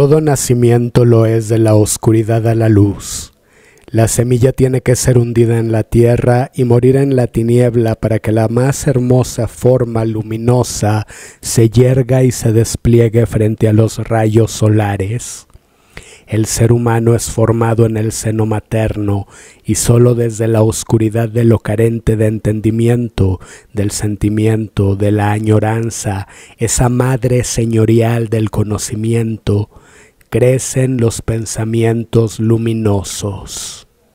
Todo nacimiento lo es de la oscuridad a la luz. La semilla tiene que ser hundida en la tierra y morir en la tiniebla para que la más hermosa forma luminosa se yerga y se despliegue frente a los rayos solares. El ser humano es formado en el seno materno y sólo desde la oscuridad de lo carente de entendimiento, del sentimiento, de la añoranza, esa madre señorial del conocimiento, crecen los pensamientos luminosos.